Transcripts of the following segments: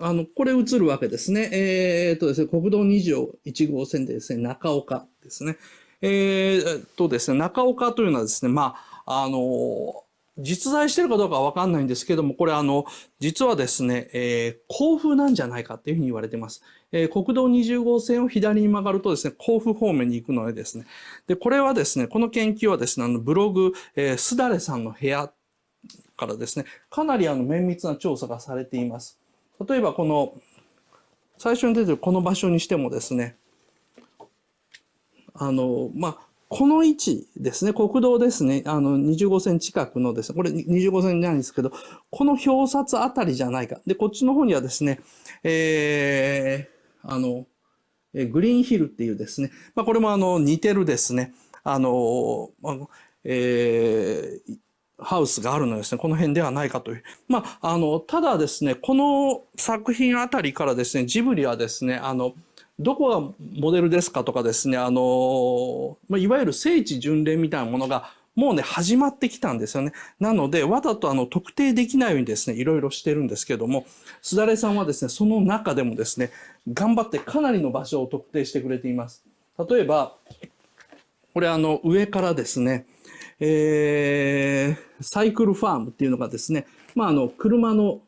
あの、これ映るわけですね。えー、っとですね、国道2条1号線でですね、中岡ですね。えー、っとですね、中岡というのはですね、まあ、あの、実在してるかどうかわかんないんですけども、これあの、実はですね、えー、甲府なんじゃないかっていうふうに言われてます。えー、国道20号線を左に曲がるとですね、甲府方面に行くのでですね。で、これはですね、この研究はですね、あの、ブログ、えー、すだれさんの部屋からですね、かなりあの、綿密な調査がされています。例えばこの最初に出てるこの場所にしてもですねあのまあこの位置ですね、国道ですね、あの、25線近くのですね、これ25線なんですけど、この表札あたりじゃないか。で、こっちの方にはですね、えー、あの、グリーンヒルっていうですね、まあ、これもあの、似てるですね、あの、あのえー、ハウスがあるのですね、この辺ではないかという。まあ、あの、ただですね、この作品あたりからですね、ジブリはですね、あの、どこがモデルですかとかですね、あの、まいわゆる聖地巡礼みたいなものが、もうね、始まってきたんですよね。なので、わざとあの、特定できないようにですね、いろいろしてるんですけども、すだれさんはですね、その中でもですね、頑張ってかなりの場所を特定してくれています。例えば、これあの、上からですね、えー、サイクルファームっていうのがですね、まあ、あの車の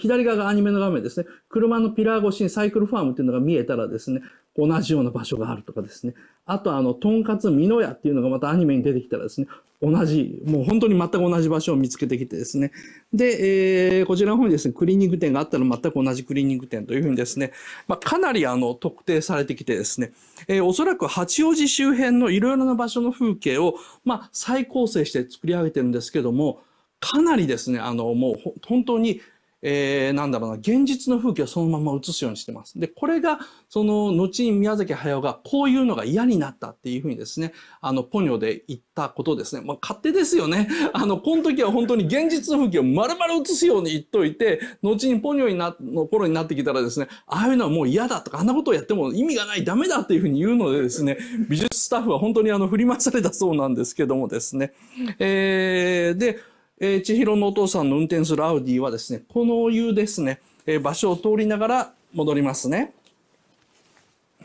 左側がアニメの画面ですね。車のピラー越しにサイクルファームっていうのが見えたらですね、同じような場所があるとかですね。あと、あの、とんかつ美濃屋っていうのがまたアニメに出てきたらですね、同じ、もう本当に全く同じ場所を見つけてきてですね。で、えー、こちらの方にですね、クリーニング店があったら全く同じクリーニング店というふうにですね、まあ、かなりあの、特定されてきてですね、えー、おそらく八王子周辺のいろいろな場所の風景を、まあ、再構成して作り上げてるんですけども、かなりですね、あの、もう本当に、えー、なんだろうな、現実の風景をそのまま映すようにしてます。で、これが、その、後に宮崎駿がこういうのが嫌になったっていうふうにですね、あの、ポニョで言ったことですね。まあ、勝手ですよね。あの、この時は本当に現実の風景を丸々映すように言っといて、後にポニョにな、の頃になってきたらですね、ああいうのはもう嫌だとか、あんなことをやっても意味がない、ダメだっていうふうに言うのでですね、美術スタッフは本当にあの、振り回されたそうなんですけどもですね。えー、で、えー、千尋のお父さんの運転するアウディはですね、このお湯ですね、えー、場所を通りながら戻りますね。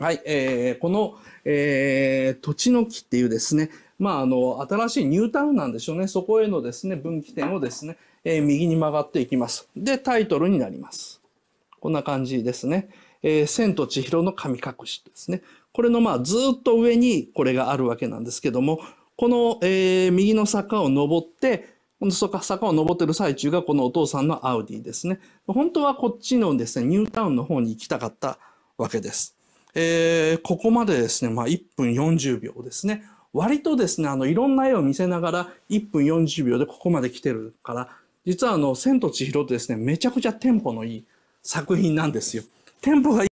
はい、えー、この、えー、土地の木っていうですね、まあ、あの、新しいニュータウンなんでしょうね。そこへのですね、分岐点をですね、えー、右に曲がっていきます。で、タイトルになります。こんな感じですね。えー、千と千尋の神隠しですね。これの、まあ、ずっと上にこれがあるわけなんですけども、この、えー、右の坂を登って、そか坂を登ってる最中がこのお父さんのアウディですね。本当はこっちのですね、ニュータウンの方に行きたかったわけです。えー、ここまでですね、まあ、1分40秒ですね。割とですね、あの、いろんな絵を見せながら1分40秒でここまで来てるから、実はあの、千と千尋ってですね、めちゃくちゃテンポのいい作品なんですよ。テンポがいい